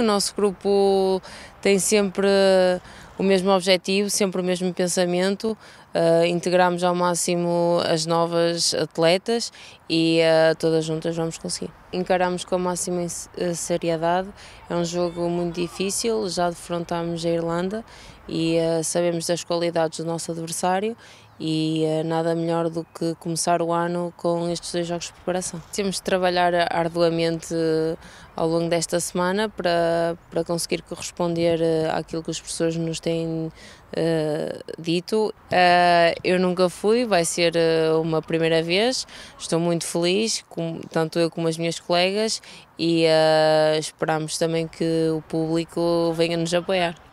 O nosso grupo tem sempre o mesmo objetivo, sempre o mesmo pensamento, uh, integramos ao máximo as novas atletas e uh, todas juntas vamos conseguir. Encaramos com a máxima eh, seriedade, é um jogo muito difícil, já defrontámos a Irlanda e uh, sabemos das qualidades do nosso adversário e uh, nada melhor do que começar o ano com estes dois jogos de preparação. Temos de trabalhar arduamente ao longo desta semana para, para conseguir corresponder àquilo que os professores nos têm têm uh, dito. Uh, eu nunca fui, vai ser eh, uma primeira vez. Estou muito feliz, com, tanto eu como as minhas colegas, e esperamos também que o público venha nos apoiar.